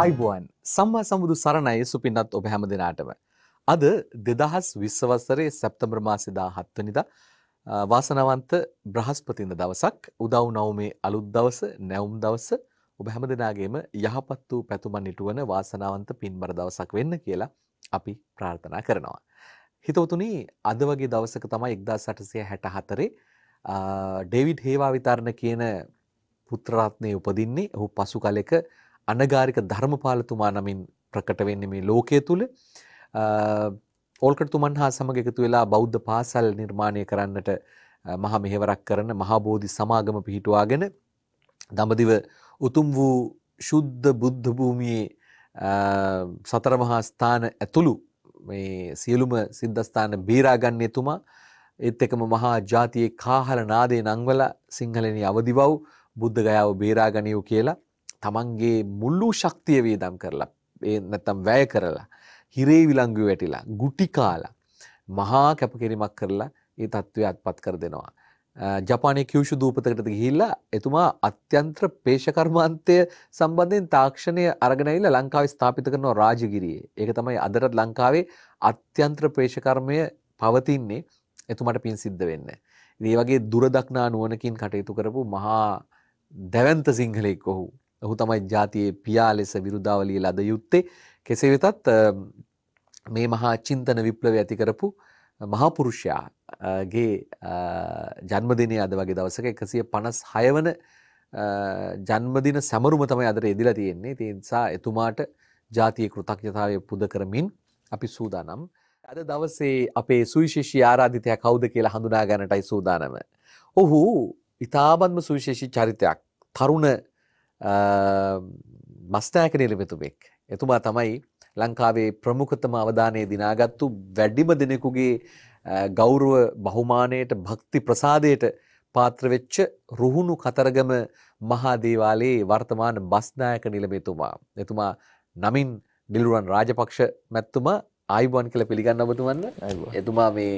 අයිබුවන් සම්මා සමුදු සරණයි සුපින්නත් ඔබ හැම දෙනාටම. අද දෙදහස් විශ්වවසරේ සැප්තම්බර් මාසිදා හත්වනිද වාසනවන්ත බ්‍රහස්පතින්ද දවසක් උදව් නවමේ අලුත් දවස නැවුම් දවස ඔබ හැම දෙනාගේම යහපත් වූ පැතුමන් නිටුවන වාසනාවන්ත පින්බර දවසක් වෙන්න කියලා අපි ප්‍රාර්ථනා කරනවා. හිතවතුනි අද වගේ දවසක තමයි එක්දා සටසය හැට හතරේ ඩේවිඩ් හේවා විතාරණ කියන පුත්‍රරත්නය උපදින්නේ ඔහු පසු කලෙක අනගාരിක ධර්මපාලතුමා නමින් ප්‍රකට වෙන්නේ මේ ලෝකයේ තුල ඕල්කට තුමන් හා සමග එකතු වෙලා බෞද්ධ පාසල් නිර්මාණය කරන්නට මහා මෙහෙවරක් කරන මහා බෝධි සමාගම පිහිටුවාගෙන දඹදිව උතුම් වූ ශුද්ධ බුද්ධ භූමියේ සතර මහා ස්ථාන ඇතුළු මේ සියලුම සිද්ධස්ථාන බීරාගන්නේ තුමා ඒත් එකම මහා ජාතියේ කාහල නාදේ නංවලා සිංහලෙනි අවදිවව් බුද්ධ ගයාව බේරාගනියු කියලා තමන්ගේ මුල්ලු ශක්තිය වේදම් කරලා ඒ නැත්තම් වැය කරලා හිරේ විලංගු වැටිලා ගුටි කාලා මහා කැපකිරීමක් කරලා ඒ තත්ත්වය අත්පත් කර දෙනවා. ජපානය කිවෂු දූපතකට ගිහිල්ලා එතුමා අත්‍යන්ත්‍ර පේෂකර්මාන්තය සම්බන්ධයෙන් තාක්ෂණය අරගෙනයිල ලංකාව ස්ථාපිත කරනවා රාජගිරියේ ඒක තමයි අදරත් ලංකාවේ අත්‍යන්ත්‍ර ප්‍රේෂකර්මය පවතින්නේ එතුමට පින් සිද්ධ වෙන්න. ඒ වගේ දුරදක්නා නුවනකින් කටයුතු කරපු මහා දැවන්ත සිංහලෙක් ඔහු ඔහු තමයි ජාතියේ පියා ලෙස විරුදාවලිය ලද යුත්තේ. කෙසේ වෙතත් මේ මහා චින්තන විප්ලවය ඇති කරපු මහාපුරුෂයාගේ ජන්මදිනය අද වගේ දවසක එකසිය පනස් හයවන ජන්මදින සැමරුම තමයි අදර ඉදිලා තියෙන්නේ තිනිසා එතුමාට ජාතිය කෘතඥතාවය පුද කරමින් අපි සූදානම්. ඇද දවසේ අපේ සුවිශේෂී ආරාධිතය කෞුද කියලා හඳුනා ගැනටයි සූදානම. ඔහු ඉතාබන්ම සුවිශේෂි චරිතයක් තරුණ මස්ටෑක නිර්මිතුමෙක්. එතුමා තමයි ලංකාවේ ප්‍රමුඛතම අවධානය දිනාගත්තු වැඩිම දෙනෙකුගේ ගෞරුව බහුමානයට භක්ති ප්‍රසාදයට පාත්‍රවෙච්ච රුහුණු කතරගම මහාදේවාලයේ වර්තමාන බස්නායක නිලමේතුමා. එතුමා නමින් නිිලුවන් රාජපක්ෂ මැත්තුමා ආයිබුවන් කළ පිළිගන්න ඔබතුවන්න එතුමා මේ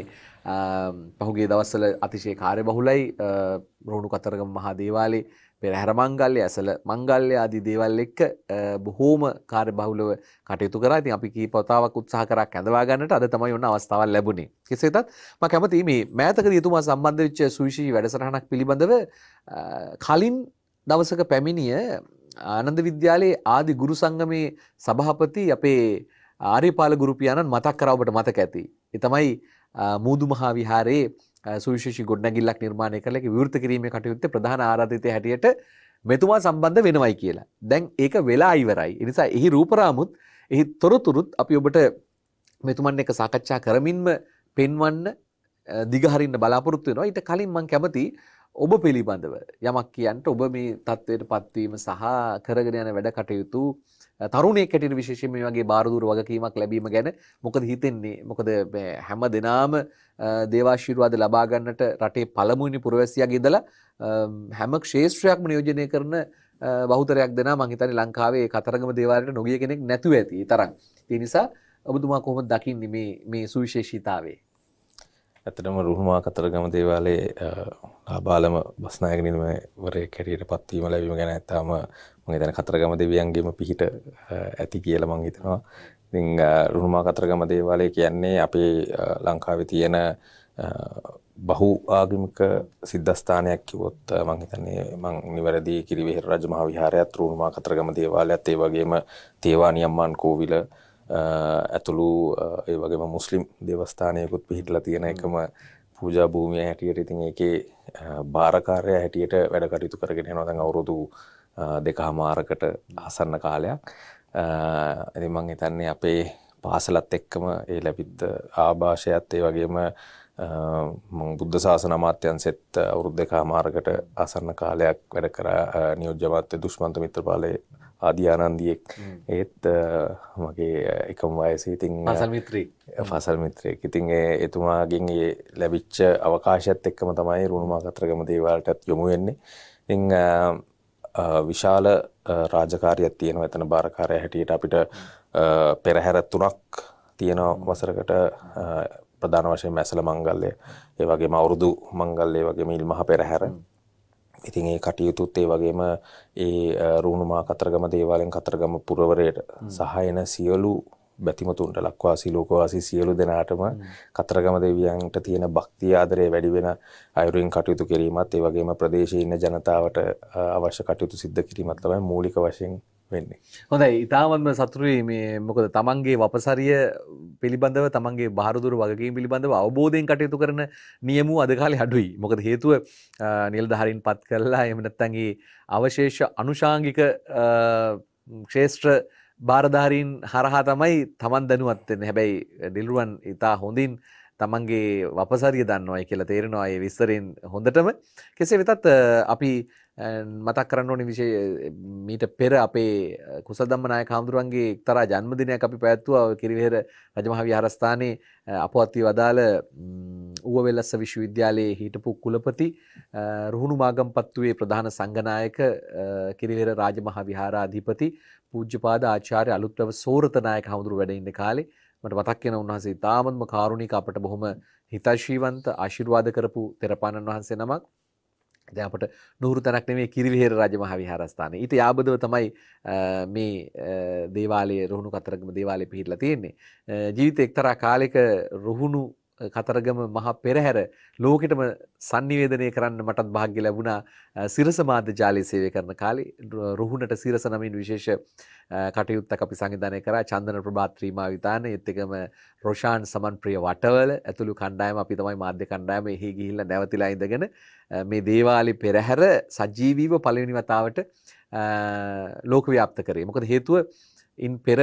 පහුගේ දවස්සල අතිශය කාරය බහුලයි රුණු කතරගම මහා දේවාලේ පෙරහැර මංගල්ලය ඇසල මංගල්ලය ආදී දේවල් එක්ක බොහෝම කාර්ය බහුලව කටයුතු කරා. ඉතින් අපි කී පොතාවක් උත්සාහ කරා කැඳවා ගන්නට අද තමයි ඔන්න අවස්ථාවක් ලැබුණේ. කෙසේතත් මම කැමතියි මේ මෑතකදී එතුමා සම්බන්ධ වෙච්ච සුවිශී වැඩසටහනක් පිළිබඳව කලින් දවසක පැමිණිය ආනන්ද විද්‍යාලයේ ආදි ගුරු සංගමේ සභාපති අපේ ආර්යපාල ගුරු පියාණන් මතක් කරවබට මතක ඇති. ඒ තමයි මූදු මහා විහාරයේ සුවිශේෂී ගොඩනැගිල්ලක් නිර්මාණය කරලා ඒක විවෘත කිරීමේ කටයුත්තේ ප්‍රධාන ආරාධිතය හැටියට මෙතුමා සම්බන්ධ වෙනවයි කියලා. දැන් ඒක වෙලා ඉවරයි. ඒ නිසා එහි රූපරාමුත් එහි තොරතුරුත් අපි ඔබට මෙතුමන් එක සාකච්ඡා කරමින්ම පෙන්වන්න දිගහරින්න බලාපොරොත්තු වෙනවා. ඊට කලින් මම කැමති ඔබ පිළිබඳව යමක් කියන්න ඔබ මේ தത്വයට පත්වීම සහ කරගෙන යන වැඩ කටයුතු තරුණේ කැටිට විශේෂම වගේ බාරදුර වගකීමක් ලැබීම ගැන මොකද හිතෙන්නේ මොකද හැම දෙනාම දේවාශීර්වාද ලබාගන්නට රටේ පළමුුවනි පුරවැසියගේ දලා හැම ක්ෂේත්‍රයක්ම නියෝජනය කරන බහතරයක් දෙෙන මහිතන ලංකාවේ කතරගම දේවාලට නොගිය කෙනෙක් නැතුව ඇති තරම්. තිනිසා ඔබතුමා කොහොම දකින්නේ මේ මේ සුවිශේෂීතාවේ ඇතටම රුහුමා කතරගම දේවාලේ ආබාලම බස්නායක නිර්මවරේ කැටියට පත්වීම ලැබීම ගැන ඇත්තාම මගේ තැන කතරගම දෙවියන්ගේම පිහිට ඇති කියල මං හිතනවා ඉතිං රුහුමා කතරගම දේවාලය කියන්නේ අපේ ලංකාවේ තියෙන බහු ආගමික සිද්ධස්ථානයක් කිවොත් මං හිතන්නේ මං නිවැරදි කිරිවෙහෙර රජ මහා විහාරයත් රුණුමා කතරගම දේවාලයත් ඒ වගේම තේවා නියම්මාන් කෝවිල ඇතුළු ඒ වගේම මුස්ලිම් දෙවස්ථානයකුත් පිහිටල තියෙන එකම පූජා භූමිය හැටියට ඉතින් එකේ භාරකාරය හැටියට වැඩ කටයුතු කරගෙන නොදැන් අවුරුදු දෙක හමාරකට ආසන්න කාලයක් ඇති මං හිතන්නේ අපේ පාසලත් එක්කම ඒ ලැබිත් ආභාෂයත් ඒ වගේම බුද්ධ ශාසන අමාත්‍යන්සෙත් අවුරුද් දෙක හමාරකට ආසන්න කාලයක් වැඩ කර නියෝජ්‍යමත්‍ය දුෂ්මන්ත මිත්‍රපාලය ආධ්‍යානන්දියෙක් ඒත් මගේ එකම වයසේ ඉතින් පසල්මිත්‍රී පසල්මිත්‍රයෙක් ඉතින් එතුමාගෙන් ඒ ලැබිච්ච අවකාශත් එක්කම තමයි රුණුමා කතරගම දේවාලටත් යොමු වෙන්නේ ඉතින් විශාල රාජකාරයක් තියෙනවා එතන බාරකාරය හැටියට අපිට පෙරහැර තුනක් තියෙනවා වසරකට ප්‍රධාන වශයෙන් මැසල මංගල්ලය ඒ වගේම අවුරුදු මංගල්ලය වගේ මිල් මහ පෙරහැර ඉතින් ඒ කටයුතුත් ඒ වගේම ඒ රුණුමා කතරගම දේවාලෙන් කතරගම පුරවරයට සහායන සියලු බැතිමතුන්ට ලක්වාසී ලෝකවාසී සියලු දෙනාටම කතරගම දෙවියන්ට තියෙන භක්තිය ආදරය වැඩි වෙන අයුරින් කටයුතු කිරීමත් ඒ වගේම ප්‍රදේශයේ ඉන්න ජනතාවට අවශ්‍ය කටයුතු සිද්ධ කිරීමත් තමයි මූලික වශයෙන් වෙන්නේ. හොඳයි ඉතාමත්ම සතුරුයි මේ මොකද තමන්ගේ වපසරිය පිළිබඳව තමන්ගේ බාරදුර වගකින් පිළිබඳව අවබෝධයෙන් කටයුතු කරන නියමු අදකාලේ අඩුයි. මොකද හේතුව නිල්ධාරින් පත් කරලා එහෙම නැත්නම් ඒ අවශේෂ අනුශාංගික ක්ෂේත්‍ර බාරධාරීන් හරහා තමයි තමන් දැනුවත් වෙන්නේ. හැබැයි ඩිල්රුවන් ඉතා හොඳින් තමන්ගේ වපසරිය දන්නවයි කියලා තේරෙනවා ඒ විස්තරෙන් හොඳටම. කෙසේ වෙතත් අපි මතක් කරන්න ඕනි විශේ මීට පෙර අපේ කුසදම්මනාය කාමුදුරුවන්ගේ එක්තරා ජන්මදිනයක් අපි පැවැත්වුවා කිරිවෙහෙර රජමහා විහාරස්ථානයේ අපවත්වී වදාළ ඌවවෙල්ලස්ස විශ්වවිද්‍යාලයේ හිටපු කුලපති රුහුණු මාගම්පත්තුවේ ප්‍රධාන සංගනායක කිරිවෙහෙර රාජමහා විහාරාධිපති පූජ්‍යපාද ආචාර්ය අලුත්ව සෝරතනායක හමුදුරු වැඩ ඉන්න කාලේ මට මතක් වෙන උන්වහන්සේ ඉතාමත්ම කාරුණික අපට බොහොම හිතශීවන්ත ආශිර්වාද කරපු තෙරපාණන් වහන්සේ නමක් දැන් අපට නුහුරු තැනක් නෙමෙයි කිරිවිහෙර රජමහා විහාරස්ථානය. ඊට යාබදව තමයි මේ දේවාලයේ රුහුණු කතරගම දේවාලයේ පිහිටලා තියෙන්නේ. ජීවිත එක්තරා කාලයක රුහුණු කතරගම මහා පෙරහැර ලෝකෙටම sannivedanaya කරන්න මටත් වාසනාව ලැබුණා සිරස මාධ්‍ය ජාලයේ සේවය කරන කාලේ රුහුණට සිරස නමින් විශේෂ කටයුත්තක් අපි සංවිධානය කරා චන්දන ප්‍රභාත් ත්‍රිමා විතාන ඒත් එකම රොෂාන් සමන්ප්‍රිය වටවල ඇතුළු කණ්ඩායම අපි තමයි මාධ්‍ය කණ්ඩායම එහි ගිහිල්ලා නැවතිලා ඉඳගෙන මේ දේවාලි පෙරහැර සජීවීව පළවෙනි වතාවට ලෝකව්‍යාප්ත කරේ මොකද හේතුව ඉන් පෙර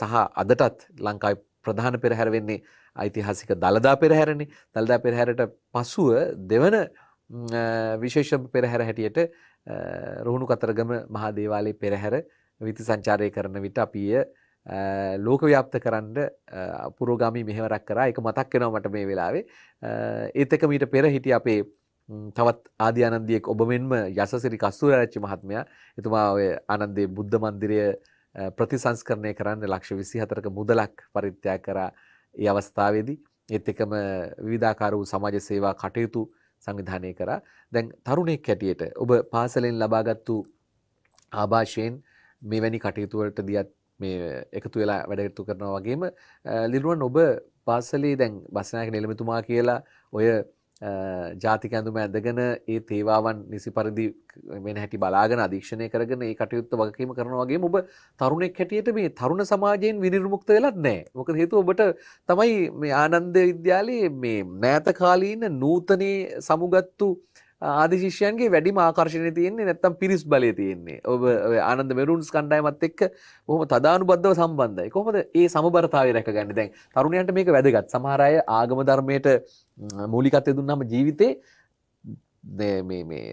සහ අදටත් ලංකාවේ ප්‍රධාන පෙරහැර වෙන්නේ ඓතිහාසික දළදා පෙරහැරණි දළදා පෙරහැරට පසුව දෙවන විශේෂම පෙරහැර හැටියට රුහුණු කතරගම මහා දේවාලයේ පෙරහැර විති සංචාරය කරන විට අපි ලෝක ව්‍යාප්ත කරන්න පුරෝගාමී මෙහෙවරක් කරා එක මතක් වෙනවා මට මේ වෙලාවේ ඒත් එක මීට පෙර හිටිය අපේ තවත් ආදියානන්දියෙක් ඔබ මෙන්ම යසසිරි කස්තුරාරච්චි මහත්මයා එතුමා ඔය ආනන්දේ බුද්ධ මන්දිරය ප්‍රතිසංස්කරණය කරන්න ලක්ෂ 24ක මුදලක් පරිත්‍යාග කරා ඒ අවස්ථාවේදී ඒත් එකම විවිධාකාර වූ සමාජ සේවා කටයුතු සංවිධානය කරා. දැන් තරුණෙක් හැටියට ඔබ පාසලෙන් ලබාගත්තු ආభాෂයෙන් මෙවැනි කටයුතු වලට දියත් මේ එකතු වෙලා වැඩකටයුතු කරනවා වගේම ලිරුවන් ඔබ පාසලේ දැන් බස්නායක නිලමේතුමා කියලා ඔය ජාතික ඇඳුම ඇඳගෙන ඒ තේවාවන් නිසි පරිදි වෙන හැටි බලාගෙන අධීක්ෂණය කරගෙන ඒ කටයුත්ත වගකීම කරනවා වගේම ඔබ තරුණෙක් හැටියට මේ තරුණ සමාජයෙන් විනිර්මුක්ත වෙලත් නැහැ. මොකද හේතුව ඔබට තමයි මේ ආනන්ද විද්‍යාලයේ මේ මෑත කාලීන නූතනයේ සමුගත්තු ආදිශිෂ්‍යයන්ගේ වැඩි මාකර්ශණය තියන්නේ නැත්තම් පිරිස් බලය තියෙන්නේ ඔබ ආනන්ද මෙරුන්ස් කණ්ඩායමත් එක්ක බොහොම තදානු බද්ධව සම්බන්ධයි කොහොමද ඒ සමබරතාවය රැක ගන්න දැන් තරුණයන්ට මේක වැදගත් සමහරය ආගම ධර්මයට මූලිකත්ය දුන්නම ජීවිතේ මේ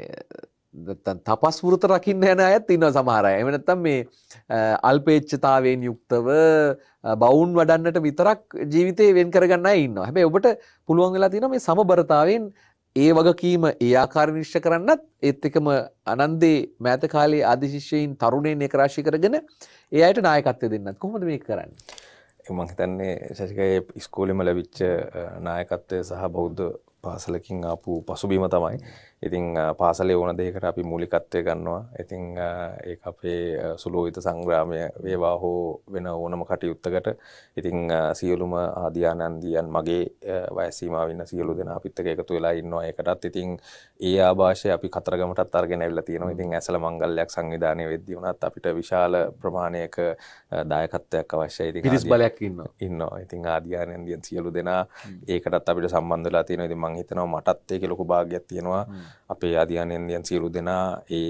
තපස් වෘත රකින්න යන අයත් ඉන්න සමහරය එම නැත්තම් මේ අල්පේච්චතාවයෙන් යුක්තව බවුන් වඩන්නට විතරක් ජීවිතේ වෙන් කරගන්න ඉන්න හැබැයි ඔබට පුළුවන් වෙලා තියෙන මේ සමබරතාවයෙන් ඒ වගකීම ඒ ආකාර නිශ්චය කරන්නත් ඒත් එකම අනන්දේ මෑත කාලේ ආදි ශිෂ්‍යයින් තරුණයින් ඒක රාශී කරගෙන ඒ අයට නායකත්වය දෙන්නත් කොහොමද මේක කරන්නේ මම හිතන්නේ ශෂිකගේ ඉස්කෝලේම ලැබිච්ච නායකත්වය සහ බෞද්ධ පාසලකින් ආපු පසුබිම තමයි ඉතිං පාසලේ ඕන දෙකට අපි මූලිකත්වය ගන්නවා ඉතිං ඒ අපේ සුලෝවිත සංග්‍රාමය වේවා හෝ වෙන ඕනම කටයුත්තකට ඉතිං සියලුම ආධ්‍යානන්දියන් මගේ වයසීමාවන්න සියලු දෙෙන අපිත්තක එකතු වෙලා ඉන්නවා එකටත් ඉතිං ඒ ආභාෂය අපි කතරගමටත් අර්ගෙන ඇල්ල තියෙන ඉතින් ඇසල මංගල්ලයක් සංවිධානය වෙද්දී වනත් අපිට විශාල ප්‍රමාණයක දායකත්වයක් අවශ්‍යයි ඉති පිරිස් බලයක් ඉන්න ඉන්නවා ඉතින් ආධ්‍යානන්දියන් සියලු දෙනා ඒකටත් අපිට සම්බන්ධලා තියෙන ඉති මංහිතනවා මටත්තයක ලොකු භාගයක් තියෙනවා අපේ අධ්‍යානයන්දයන් සියලු දෙනා ඒ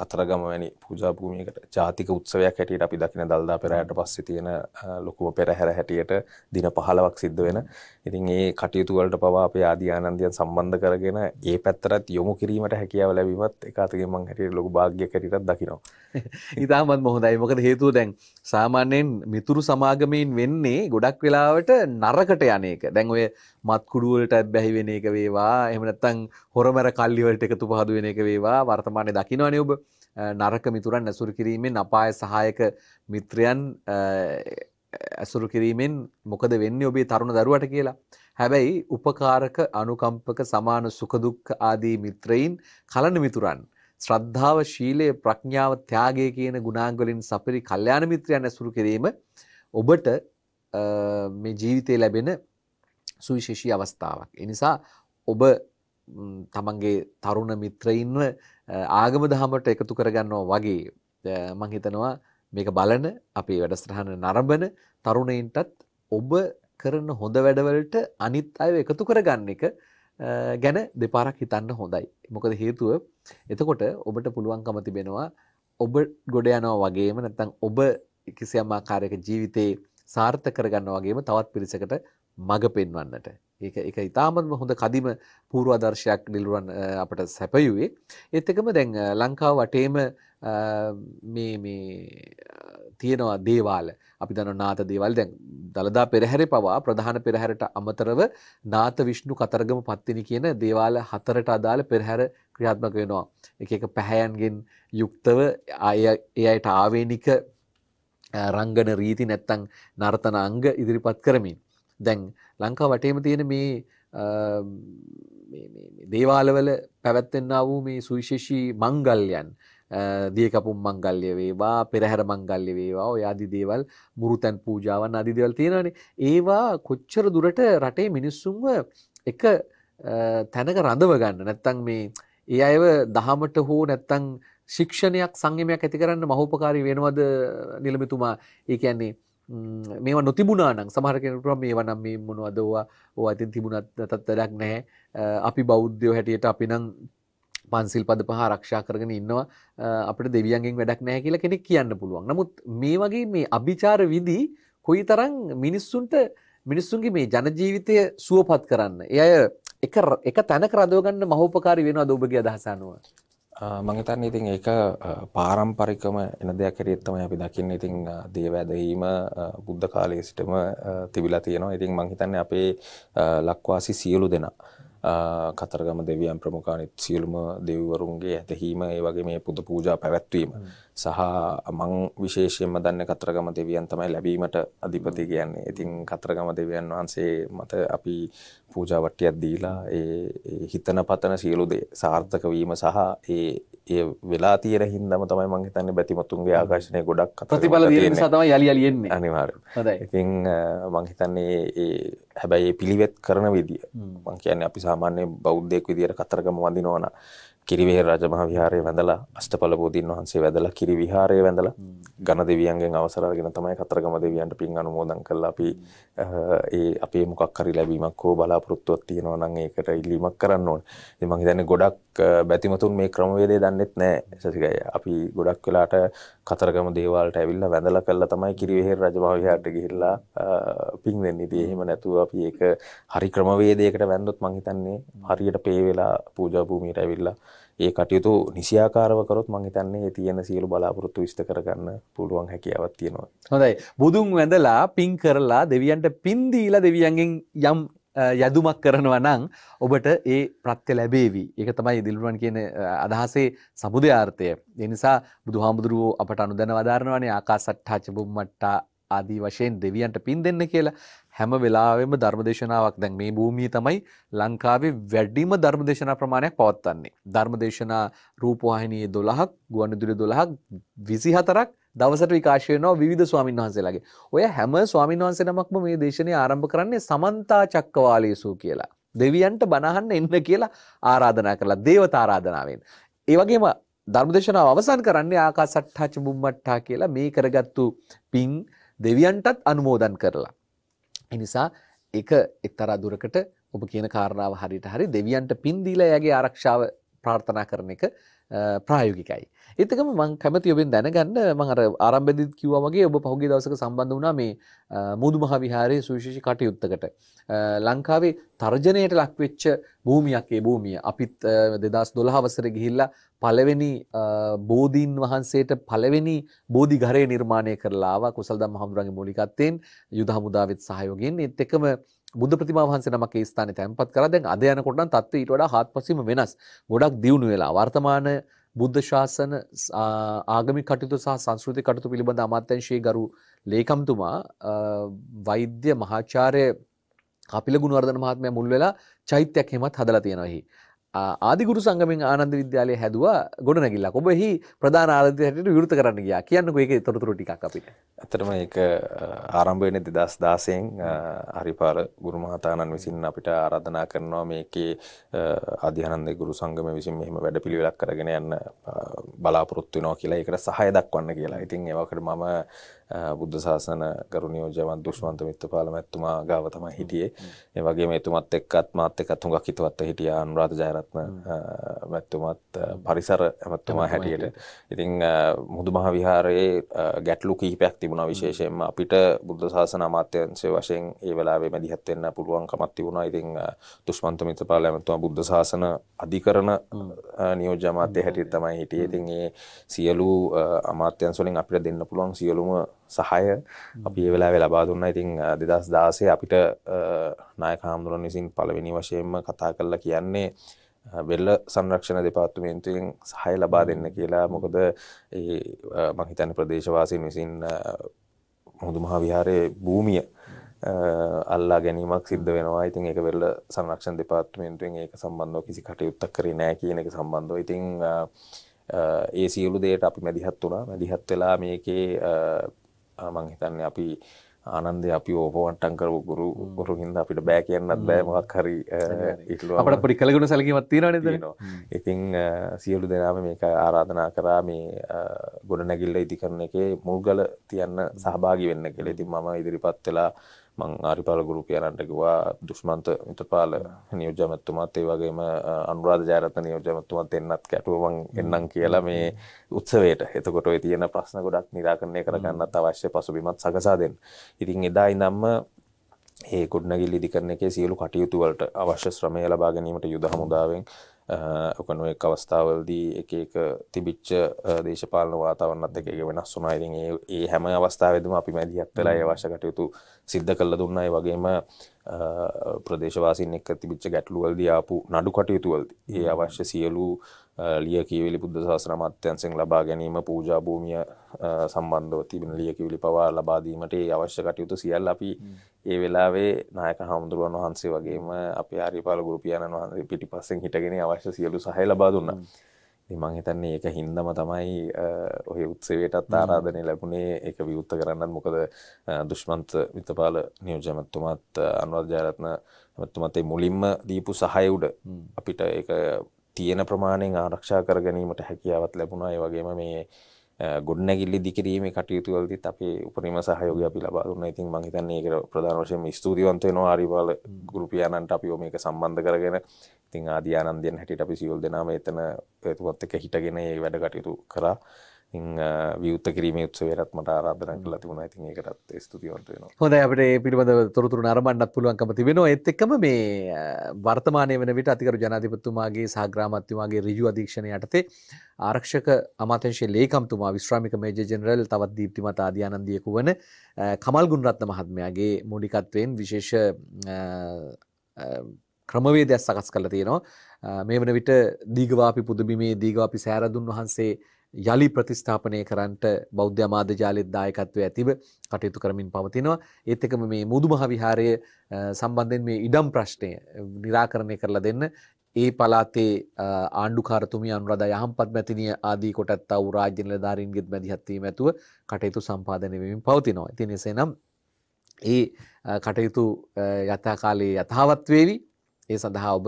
කතරගම වැනි පූජාභූමියකට ජාතික උත්සවයක් හැටියට අපි දකින දල්දා පෙරහට පස්සේ තියෙන ලොකුම පෙරහැර හැටියට දින පහලවක් සිද්ධ වෙන ඉතින් ඒ කටයුතුවලට පවා අපේ ආධ්‍යානන්දයන් සම්බන්ධ කරගෙන ඒ පැත්තරත් යොමු කිරීමට හැකියාව ලැබීමත් එක අතගේ මං හැටියට ලොකු භාග්‍ය හැටියටත් දකිනවා ඉතාමත් මොහොඳයි මොකද හේතුව දැන් සාමාන්‍යයෙන් මිතුරු සමාගමයෙන් වෙන්නේ ගොඩක් වෙලාවට නරකට යන එක දැන් ඔය මත්කුඩුවලට බැහිවෙන එක වේවා එහෙම නැත්නම් හොරමර අර කල්ලිවලට එකතු පහදු වෙන එක වේවා වර්තමානය දකිනවනේ ඔබ නරක මිතුරන් ඇසුරු කිරීමෙන් අපාය සහායක මිත්‍රයන් ඇසුරු කිරීමෙන් මොකද වෙන්නේ ඔබේ තරුණ දරුවට කියලා. හැබැයි උපකාරක අනුකම්පක සමාන සුකදුක්ක ආදී මිත්‍රයින් කලන මිතුරන්. ශ්‍රද්ධාව ශීලයේ ප්‍රඥාව ත්‍යාගය කියන ගුණාංගලින් සපිරි කල්්‍යාන මිත්‍රයන් ඇසුරු කිරීම ඔබට මේ ජීවිතය ලැබෙන සුවිශේෂී අවස්ථාවක්. එනිසා ඔබ තමන්ගේ තරුණ මිත්‍රයින්ව ආගම දහමට එකතු කරගන්නවා වගේ මං හිතනවා මේක බලන අපේ වැඩසටහන නරඹන තරුණයින්ටත් ඔබ කරන හොඳ වැඩවලට අනිත් අය එකතු කරගන්න එක ගැන දෙපාරක් හිතන්න හොඳයි. මොකද හේතුව එතකොට ඔබට පුළුවන්කම තිබෙනවා ඔබ ගොඩ යනවා වගේම නැත්නම් ඔබ කිසියම් ආකාරයක ජීවිතේ සාර්ථක කරගන්නවා වගේම තවත් පිරිසකට මඟ පෙන්වන්නට. ඒක එක ඉතාමත්ම හොඳ කදිම පූර්වාදර්ශයක් නිල්රුවන් අපට සැපයුවේ. ඒත් එකම දැන් ලංකාව වටේම තියෙනවා දේවාල අපි දන නාත දේවල් දැන් දළදා පෙරහැරි පවා ප්‍රධාන පෙරහැරට අමතරව නාත විශ්ණු කතරගම පත්තිනි කියන දේවාල හතරට අදාළ පෙරහැර ක්‍රියාත්මක වෙනවා. එක එක පැහැයන්ගෙන් යුක්තව අය ඒ අයට ආවේනික රංගන රීති නැත්තං නර්තන අංග ඉදිරිපත් කරමින්. දැන් ලංකා වටේම තියෙන මේ දේවාලවල පැවැත්වෙන්න වූ මේ සුවිශේෂී මංගල්යන් දියකපුම් මංගල්්‍ය වේවා පෙරහැර මංගල්්‍ය වේවා ඔයාදි දේවල් මුරුතැන් පූජාවන් අධිදවල් තියෙනන ඒවා කොච්චර දුරට රටේ මිනිස්සුන්ව එක තැනක රඳව ගන්න නැත්තං මේ ඒ අයව දහමට හෝ නැත්තං ශික්ෂණයක් සංගමයක් ඇති කරන්න මහෝපකාරී වෙනවද නිලමිතුමා ඒ කියන්නේ මේ නොතිබුණනම් සමහරකෙනට මේ වනම් මේ මොනවදවා ඕ අතින් තිබුණත් තත්තරක් නැහැ අපි බෞද්ධයෝ හැටියට අපි නම් පන්සිල් පද පහ රක්ෂා කරගෙන ඉන්නවා අපට දෙවියන්ගෙන් වැඩක් නෑ කියලා කෙනෙක් කියන්න පුළුවන් නමුත් මේ වගේ මේ අභිචාර විදි කොයි තරං මිනිස්සුන්ට මිනිස්සුන්ගේ මේ ජනජීවිතය සුවපත් කරන්න එය එක තැන කරදෝගන්න මහෝපකාරි වෙනවා දෝබගේ අදහසනුව මංහිතන්න ඉතින් ඒක පාරම්පරිකම එන දෙයක් හැරියත්තම අපි දකින්න ඉතිං දේවැදීම බුද්ධ කාලයේ සිටම තිබිලා තියෙනවා ඉතින් මංහිතන්න අපේ ලක්වාසි සියලු දෙනා. කතරගම දෙවියන් ප්‍රමුඛානිත් සියලුම දෙවිවරුන්ගේ ඇතහීම ඒ වගේ මේ පුද පූජා පැවැත්වීම සහ මං විශේෂයෙන්ම දන්න කතරගම දෙවියන් තමයි ලැබීමට අධිපති කියන්නේ. ඉතින් කතරගම දෙවියන් වහන්සේ මත අපි පූජාවට්ටියක් දීලා ඒ හිතන පතන සියලු දේ සාර්ථක වීම සහ ඒ ඒ වෙලා තියෙන හින්දාම තමයි මං හිතන්නේ බැතිමතුන්ගේ ආකර්ෂණය ගොඩක් ප්‍රතිඵල දෙන නිසා තමයි යලි යලි එන්නේ. අනිවාර්යෙන්. හොඳයි. ඉතින් මං හිතන්නේ ඒ හැබැයි පිළිවෙත් කරන විදිිය මං කියන්නේ අපි සාමාන්‍ය බෞද්ධෙක් විදියට කතරගම වඳනෝන කිරිවේ රජමහ විහාරය වැඳලා අස්ටපල බෝධීන් වහන්සේ වැදලා කිරි විහාරය වැඳලා ගණ දෙවියන්ගෙන් අවසරගෙන තමයි කතරගම දෙවියන්ට පින් අනුමෝදන් කළා අපි ඒ අපේ මොකක් හරි ලැබීමක් හෝ බලාපොරොත්තුවක් තියෙනවා නම් ඒකට ඉල්ලීමක් කරන්න ඕනේ. ඉතින් මං හිතන්නේ ගොඩක් බැතිමතුන් මේ ක්‍රමවේදය දන්නෙත් නැහැ. අපි ගොඩක් වෙලාට කතරගම දේවාලට ඇවිල්ල වැඳල කල්ල තමයි කිරිවෙහෙර රජභාවයාට ගිහිල්ලා පින් දෙන්න ඉති එහෙම නැතුව අපි ඒක හරි ක්‍රමවේදයකට වැන්දොත් මංහිතන්නේ හරියට පේවෙලා පූජාභූමීට ඇවිල්ලා ඒ කටයුතු නිසියාකාරවකරොත් මංහිතන්නේ තියෙන සියලු බලාපොරොත්තු විස්ත කරගන්න පුළුවන් හැකියාවත් තියෙනවා. හොඳයි බුදුන් වැඳලා පින් කරලා දෙවියන්ට පින්දීලා දෙවියන්ගෙන් යම් යදුමක් කරනවා නම් ඔබට ඒ ප්‍රත්‍ය ලැබේවි. ඒක තමයි දිලුරුවන් කියන අදහසේ සමුදයාර්ථය. ඒ නිසා බුදුහාමුදුරුවෝ අපට අනුදැන වදාරනවානේ ආකාසට්ඨාච බුම්මට්ටා ආදී වශයෙන් දෙවියන්ට පින් දෙන්න කියලා. හැම වෙලාවෙම ධර්මදේශනාවක් දැන් මේ භූමිය තමයි ලංකාවේ වැඩිම ධර්මදේශනා ප්‍රමාණයක් පවත්වන්නේ. ධර්මදේශනා රූපවාහිනියේ 12ක්, ගුවන්විදුලියේ 12ක්, 24ක් දවසට විකාශයනවා විධ ස්වාමින් වහන්සේලාගේ ඔය හැම ස්වාමින් වහන්සේ නමක්ම මේ දේශනය ආරම්භ කරන්නේ සමන්තා චක්කවාලයසූ කියලා දෙවියන්ට බණහන්න එන්න කියලා ආරාධනා කරලා දේවතාරාධනාවෙන් ඒවගේම ධර්මදේශනාව අවසන් කරන්නේ ආකාසට්ඨාච බුම්මට්ටා කියලා මේ කරගත්තු පින් දෙවියන්ටත් අනුමෝදන් කරලා එනිසා එක එක්තරා දුරකට ඔබ කියන කාරණාව හරියට හරි දෙවියන්ට පින් දීලා එයාගේ ආරක්ෂාව ප්‍රාර්ථනා කරන එක ප්‍රායෝගිකයි. එතකම මං කැමති ඔබෙන් දැනගන්න මං අර ආරම්භෙදිත් කිව්වා වගේ ඔබ පහුගිය දවසක සම්බන්ධ වුණා මේ මුදුමහ විහාරයේ සුවිශේෂී කටයුත්තකට. ලංකාවේ තර්ජනයට ලක්වෙච්ච භූමියක් ඒ භූමිය. අපිත් 2012 වසරේ ගිහිල්ලා පළවෙනි බෝධීන් වහන්සේට පළවෙනි බෝධි ඝරය නිර්මාණය කරලා ආවා කුසල්දම් මහමුදුරන්ගේ මූලිකත්වයෙන් යුද හමුදාවෙත් සහයෝගයෙන් ඒත් එකම බුද්ධ ප්‍රතිමා වහන්සේ නමක් ඒ ස්ථානයේ තැන්පත් කරා. දැන් අද යනකොට නම් තත්ත්වය ඊට වඩා හාත්පසින්ම වෙනස්. ගොඩක් දියුණු වෙලා වර්තමාන බුද්ධ ශාසන ආගමික කටයුතු සහ සංස්කෘතික කටයුතු පිළිබඳ අමාත්‍යංශයේ ගරු ලේකම්තුමා වෛද්‍ය මහාචාර්ය කපිල ගුණවර්ධන මහත්මයා මුල් වෙලා චෛත්‍යයක් එහෙමත් හදලා තියෙනවා එහි. ආදිගුරු සංගමෙන් ආනන්ද විද්‍යාලය හැදවා ගොඩ නැගිල්ලා ඔබෙහි ප්‍රධාන ආරධ්‍ය හැටියට විරුත කරන්න ගියා කියන්නක ඒක තොරතුරු ටිකක් අපිට ඇතරම ඒක ආරම්භයන දෙදස් දාසයෙන් හරිපාර ගුරුමහතාණන් විසින් අපිට ආරාධනා කරනවා මේකේ අධ්‍යනන්ද ගුරු සංගම විසින් මෙහම වැඩ පිළිවෙලක් කරගෙන යන්න බලාපොරොත්තු වෙනවා කියලා ඒකට සහය දක්වන්න කියලා ඉතින් ඒවකට මම බුද්ධ ශාසන ගරුණියෝජවන් දුෂ්මන්ත මිත්‍රපාල මැතිතුමා ගාව තමයි හිටියේ. ඒ වගේම එතුමත් එක්කත් මාත් එක්කත් හුඟක් හිතවත් හිටියා අනුරාධ ජයරත්න මැතිතුමත් පරිසර ඇමතිතුමා හැටියට. ඉතින් මුහුදු මහ විහාරයේ ගැටලු කිහිපයක් තිබුණා විශේෂයෙන්ම අපිට බුද්ධ ශාසන අමාත්‍යාංශය වශයෙන් ඒ වෙලාවේ මැදිහත් වෙන්න පුළුවන් කමක් තිබුණා. ඉතින් දුෂ්මන්ත මිත්‍රපාල මැතිතුමා බුද්ධ ශාසන අධිකරණ නියෝජ්‍ය අමාත්‍ය හැටියට තමයි හිටියේ. ඉතින් ඒ සියලු අමාත්‍යංශ වලින් අපිට දෙන්න පුළුවන් සියලුම සහය අපි වෙලා වෙලබා දුන්න ඉතින් දෙදස් දාසේ අපිට නායකාමුදුරන් විසින් පළවෙනි වශයෙන්ම කතා කරලා කියන්නේ වෙල්ල සංරක්ෂණ දෙපාත්තුමේන්තුවෙන් සහය ලබා දෙන්න කියලා මොකද මහිතන ප්‍රදේශවාසීන් විසින් මුහුදු මහා විහාරයේ භූමිය අල්ලා ගැනීමක් සිද්ධ වෙනවා ඉතින් එක වෙල්ල සංරක්ෂණ දෙපාත්තුමේන්තුවෙන් ඒක සම්බන්ධව කිසි කටයුත්තක් කරේ නෑ කියන එක සම්බන්ධව ඉතින් ඒ සියලු දේට අපි මැදිහත් වුණා මැදිහත් වෙලා මේකේ මං හිතන්නේ අපි ආනන්ද අපි ඕපවට්ටන් කරපු ගුරු ගුරු හින්ද අපිට බෑ කියන්නත් බෑමක් හරි ඉටලු අපට පොඩි කලගුණ සැලකීමත් තියෙනවා ඉතින් සියලු දෙනාම මේක ආරාධනා කරා මේ ගොඩනැගිල්ල ඉදි කරන එකේ මුල්ගල තියන්න සහභාගි වෙන්න කියලා ඉතින් මම ඉදිරිපත් වෙලා මං ආරිපාල ගුරු කියරන්ටකිවා දුෂ්මන්ත මිතපාල නියෝජමැත්තුමත් ඒ වගේම අනුරාධ ජාරත නියෝජමැත්තුමත් එන්නත් කැටුවමන් එන්නම් කියලා මේ උත්සවයට එතකොට තියෙන ප්‍රශ්න ගොඩක් නිරාකරණය කරගන්නත් අවශ්‍ය පසුබිමත් සකසාදෙන් ඉතින් එදා ඉදම්ම ඒ ගොඩ්නගිල් ඉදිකරන එක සියලු කටයුතුවලට අවශ්‍ය ශ්‍රමය ලබා ගැනීමට යුද හමුදාවෙන් ඔක නොයෙක් අවස්ථාවල්දී එක එක තිබිච්ච දේශපාලන වාතාවරණත් එක්ක ඒක වෙනස් වුණා. ඉතින් ඒ ඒ හැම අවස්ථාවෙදම අපි මැදිහත් වෙලා ඒ අවශ්‍ය කටයුතු සිද්ධ කරලා දුන්නා. ඒ වගේම ප්‍රදේශවාසීන් එක්ක තිබිච්ච ගැටලු වලදී ආපු නඩු කටයුතු වලදී ඒ අවශ්‍ය සියලු ලිය කිවිලි බුද්ධ ශාසන මත්‍යන්සෙන් ලබා ගැනීම පූජාභූමිය සම්බන්ධව තිබෙන ලියකිවිලි පවා ලබාදීමට අවශ්‍ය කටයුතු සියල් අපි ඒ වෙලාවේ නායක හාමුදුරුවන් වහන්සේ වගේම අප ආරිපාල ගුරුපියණන් වහන්සේ පිටි පස්සෙන් හිටගෙන අවශ්‍ය සියලු සහය ලබා දුන්නා. මං හිතන්නේ ඒක හින්දම තමයි ඔය උත්සවයටත් ආරාධනය ලැබුණේ එක විවෘත්ත කරන්නත් මොකද දුෂ්මන්ත විතපාල නියෝජමත්තුමත් අනුවත් ජාරත්න ඇමත්තුමතේ මුලින්ම දීපු සහයුඩ අපිට ඒ තියෙන ප්‍රමාණයෙන් ආරක්ෂා කර ගැනීමට හැකියාවත් ලැබුණා. ඒ වගේම මේ ගොඩනැගිලි දිකිරීමේ කටයුතු වලදීත් අපේ උපරිම සහයෝගය අපි ලබා දුන්නා. ඉතින් මම හිතන්නේ ඒකට ප්‍රධාන වශයෙන් ස්තුතිවන්ත වෙනවා ආරිපාල ගුරුපියාණන්ට අපිව මේක සම්බන්ධ කරගෙන. ඉතින් ආදී ආනන්දයන් හැටියට අපි සියලු දෙනාම එතන එතුමත් එක්ක හිටගෙන මේ වැඩ කටයුතු කරා. විවත කිරීම උත්සවේරත් මට ආරාධන කළ තිබුණා ඉතින් ඒකටත් ස්තුතිවන්ත වෙනවා හොඳයි අපිට ඒ පිළිබඳව තොරතුරු නරඹන්නත් පුළුවන්කම තිබෙනවා ඒත් එක්කම මේ වර්තමානයේ වෙන විට අතිගරු ජනාධිපතිතුමාගේ සහ ග්‍රාමාත්‍යතුමාගේ ඍජු අධීක්ෂණය යටතේ ආරක්ෂක අමාත්‍යංශයේ ලේකම්තුමා විශ්‍රාමික මේජර් ජෙනරල් තවත් දීප්තිමත් ආදියානන්දියකු වන කමල් ගුණරත්න මහත්මයාගේ මූලිකත්වයෙන් විශේෂ ක්‍රමවේදයක් සකස් කරලා තියෙනවා මේ වන විට දීගවාපි පුදුබිමේ දීගවාපි සෑරදුන් වහන්සේ යළි ප්‍රතිස්ථාපනය කරන්නට බෞද්ධ අමාදජාලෙත් දායකත්වය ඇතිව කටයුතු කරමින් පවතිනවා. ඒත් එකම මේ මුදුමහ විහාරය සම්බන්ධයෙන් මේ ඉඩම් ප්‍රශ්නය निराකරණය කරලා දෙන්න ඒ පලාතේ ආණ්ඩුකාරතුමිය අනුරාධා යහම්පත් මැතිණිය ආදී කොටත් වූ රාජ්‍ය නිලධාරීන්ගෙත් මැදිහත් වීම ඇතුව කටයුතු සම්පාදනය වෙමින් පවතිනවා. ඉතින් එසේනම් ඒ කටයුතු යථා කාලයේ යථාවත් වේවි. ඒ සඳහා ඔබ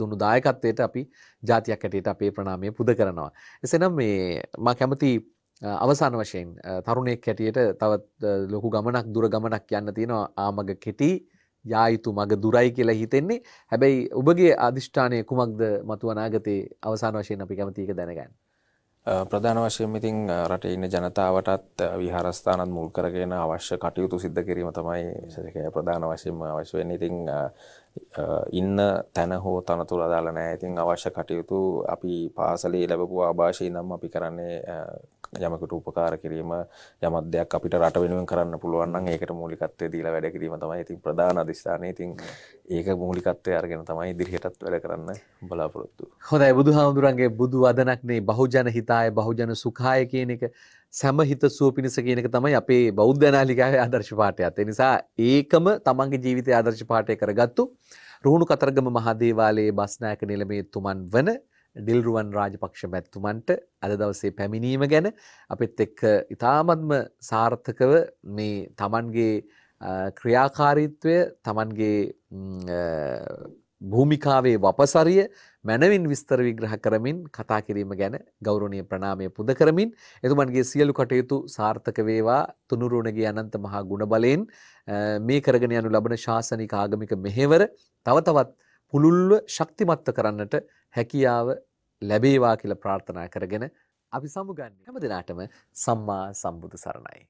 දුනු දායකත්වයට අපි ජාතියක් ඇටට අපේ ප්‍රනාමය පුද කරනවා. එසනම් මේ මා කැමති අවසාන වශයෙන් තරුණෙක් හැටියට තවත් ලොකු ගමනක් දුර ගමනක් යන්න තියෙනවා ආමග කෙටි යායුතු මග දුරයි කියලා හිතෙන්නේ හැබැයි ඔබගේ අධිෂ්ඨානය කුමක්ද මතු වනාගතයේ අවසාන වශයෙන් අපි කැමතික දැනගන්න. ප්‍රධාන වශයෙන් ඉතින් රටේ ඉන්න ජනතාවටත් විහාරස්ථානත් මුල් කරගෙන අවශ්‍ය කටයුතු සිද්ධ කිරීම තමයි ප්‍රධාන වශයෙන්ම අවශ්‍ය වෙන්නේ. ඉතින් ඉන්න තැන හෝ තනතුර අදාළ නැහැ. ඉතින් අවශ්‍ය කටයුතු අපි පාසලේ ලැබපු ආభాෂයෙන් නම් අපි කරන්නේ යමකට උපකාර කිරීම යමත් දෙයක් අපිට රට වෙනුවෙන් කරන්න පුළුවන් නම් ඒකට මූලිකත්වය දීලා වැඩ කිරීම තමයි ඉතින් ප්‍රධාන අධිෂ්ඨානය. ඉතින් ඒක මූලිකත්වය අරගෙන තමයි ඉදිරියටත් වැඩ කරන්න බලාපොරොත්තු. හොඳයි බුදුහාමුදුරන්ගේ බුදු වදනක්නේ බහුජන හිතාය බහුජන සුඛාය කියන එක සැමහිත සුව පිණිස කියනක තමයි අපේ බෞද්ධනාලිකාවේ ආදර්ශ පාටයත් එනිසා ඒකම තමන්ගේ ජීවිතය ආදර්ශ පාටය කරගත්තු රුහුණු කතරගම මහදේවාලයේ බස්නායක නිලමේ තුමන් වන ඩිල්රුවන් රාජපක්ෂ මැත්තුමන්ට අද දවසේ පැමිණීම ගැන අපිත් එක්ක ඉතාමත්ම සාර්ථකව මේ තමන්ගේ ක්‍රියාකාරීත්වය තමන්ගේ භූමිකාවේ වපසරිය මැනවින් විස්තර විග්‍රහ කරමින් කතා කිරීම ගැන ගෞරවනීය ප්‍රණාමය පුද කරමින් එතුමන්ගේ සියලු කටයුතු සාර්ථක වේවා තුනුරුණගේ අනන්ත මහා ගුණ බලයෙන් මේ කරගෙන යනු ලබන ශාසනික ආගමික මෙහෙවර තව තවත් පුළුල්ව ශක්තිමත්ව කරන්නට හැකියාව ලැබේවා කියලා ප්‍රාර්ථනා කරගෙන අපි සමුගන්න හැම දෙනාටම සම්මා සම්බුදු සරණයි.